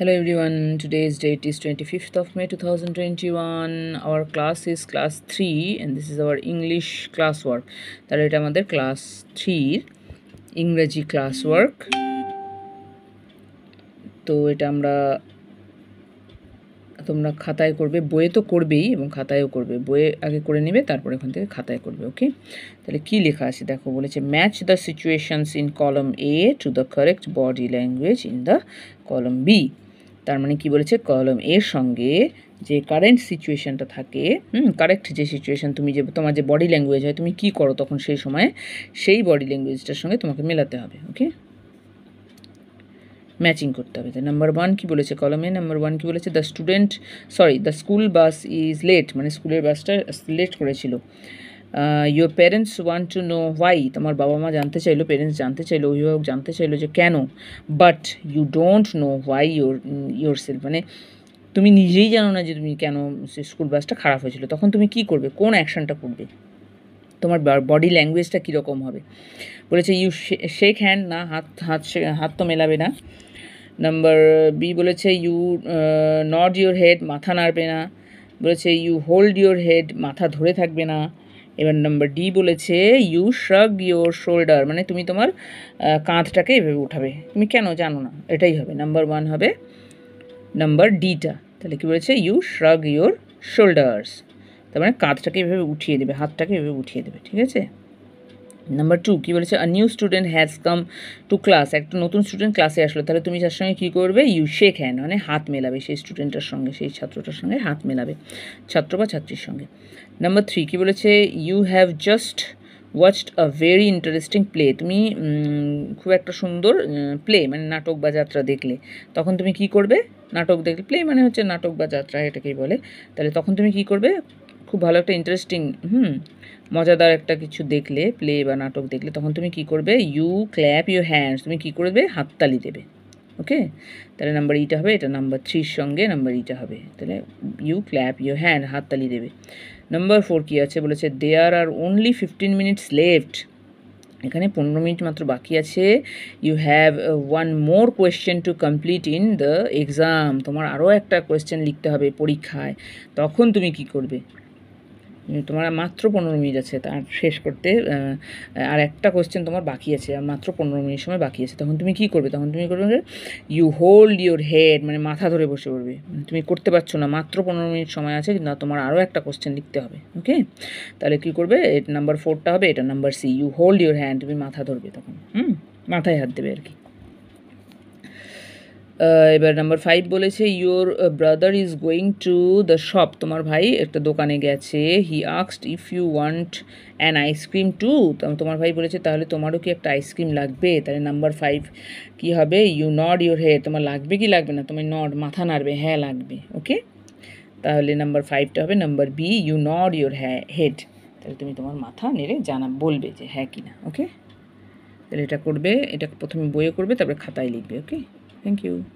hello everyone today's date is 25th of may 2021 our class is class 3 and this is our english classwork তাহলে এটা আমাদের class 3 ইংরেজি ক্লাসওয়ার্ক তো এটা আমরা তোমরা খাতায় করবে বইয়ে তো করবেই এবং খাতায়ও করবে বইয়ে আগে করে নেবে তারপর এখান থেকে খাতায় করবে ওকে তাহলে কি লেখা আছে দেখো বলেছে match the situations in column A to the correct body language in the column B তার মানে কি বলেছে কলম এর সঙ্গে যে কারেন্ট সিচুয়েশানটা থাকে কারেক্ট যে সিচুয়েশান তুমি যে তোমার যে বডি ল্যাঙ্গুয়েজ হয় তুমি কি করো তখন সেই সময়ে সেই বডি ল্যাঙ্গুয়েজটার সঙ্গে তোমাকে মেলাতে হবে ওকে ম্যাচিং করতে হবে তাই নাম্বার ওয়ান কী বলেছে কলমে নাম্বার ওয়ান কী বলেছে the student sorry the school bus is late মানে স্কুলের বাসটা লেট করেছিল your parents want to know why তোমার বাবা মা জানতে চাইলো প্যারেন্টস জানতে চাইলো অভিভাবক জানতে চাইলো যে কেন but you don't know why your yourself মানে তুমি নিজেই জানো না যে তুমি কেন স্কুল বাসটা খারাপ হয়েছিল তখন তুমি কি করবে কোন অ্যাকশনটা করবে তোমার বডি ল্যাঙ্গুয়েজটা কীরকম হবে বলেছে ইউ শেক হ্যান্ড না হাত হাত হাত তো মেলাবে না নাম্বার বি বলেছে ইউ নট ইউর হেড মাথা নাড়বে না বলেছে ইউ হোল্ড ইউর হেড মাথা ধরে থাকবে না এবার নাম্বার ডি বলেছে ইউ শ্রাগ ইউর শোল্ডার মানে তুমি তোমার কাঁধটাকে এভাবে উঠাবে তুমি কেন জানো না এটাই হবে নাম্বার ওয়ান হবে নাম্বার ডিটা তাহলে কী বলেছে ইউ শ্রাগ ইয়োর শোল্ডার্স তার মানে কাঁধটাকে এভাবে উঠিয়ে দেবে হাতটাকে এভাবে উঠিয়ে দেবে ঠিক আছে নাম্বার টু কী বলেছে a new student has come to class একটা নতুন স্টুডেন্ট ক্লাসে আসলো তাহলে তুমি যার সঙ্গে কী করবে ইউ শেখ হ্যান মানে হাত মেলাবে সেই স্টুডেন্টটার সঙ্গে সেই ছাত্রটার সঙ্গে হাত মেলাবে ছাত্র বা ছাত্রীর সঙ্গে নাম্বার থ্রি কী বলেছে you have just watched a very interesting play তুমি খুব একটা সুন্দর প্লে মানে নাটক বা যাত্রা দেখলে তখন তুমি কি করবে নাটক দেখলে প্লে মানে হচ্ছে নাটক বা যাত্রা এটাকেই বলে তাহলে তখন তুমি কি করবে খুব ভালো একটা ইন্টারেস্টিং হুম মজাদার একটা কিছু দেখলে প্লে বা নাটক দেখলে তখন তুমি কি করবে ইউ ক্ল্যাপ ইউর হ্যান্ডস তুমি কি করবে হাততালি দেবে ওকে তাহলে নাম্বার ইটা হবে এটা নাম্বার থ্রির সঙ্গে নাম্বার ইটা হবে তাহলে ইউ ক্ল্যাপ ইউ হ্যান্ড হাততালি দেবে নাম্বার ফোর কী আছে বলেছে there are only fifteen minutes left এখানে পনেরো মিনিট মাত্র বাকি আছে you have one more question to complete in the exam তোমার আরও একটা কোয়েশ্চেন লিখতে হবে পরীক্ষায় তখন তুমি কি করবে তোমার মাত্র পনেরো মিনিট আছে তার শেষ করতে আর একটা কোয়েশ্চেন তোমার বাকি আছে আর মাত্র পনেরো মিনিট সময় বাকি আছে তখন তুমি কী করবে তখন তুমি করবে ইউ হোল্ড ইউর হেড মানে মাথা ধরে বসে পড়বে তুমি করতে পারছো না মাত্র পনেরো মিনিট সময় আছে কিন্তু তোমার আরও একটা কোয়েশ্চেন লিখতে হবে ওকে তাহলে কী করবে নাম্বার ফোরটা হবে এটা number C you hold your hand তুমি মাথা ধরবে তখন হুম মাথায় হাত দেবে আর কি এবার নাম্বার ফাইভ বলেছে your brother is going to the shop তোমার ভাই একটা দোকানে গেছে হি আক্সড if you want an ice cream to তোমার ভাই বলেছে তাহলে তোমারও কি একটা আইসক্রিম লাগবে তাহলে নাম্বার ফাইভ কী হবে ইউ নড ইউর হেড তোমার লাগবে কি লাগবে না তোমার নড মাথা নাড়বে হ্যাঁ লাগবে ওকে তাহলে নাম্বার ফাইভটা হবে number B you nod your হ্যাঁ হেড তাহলে তুমি তোমার মাথা নেড়ে জানা বলবে যে হ্যাঁ কি না ওকে তাহলে এটা করবে এটা প্রথমে বইয়ে করবে তারপরে খাতায় লিখবে ওকে thank you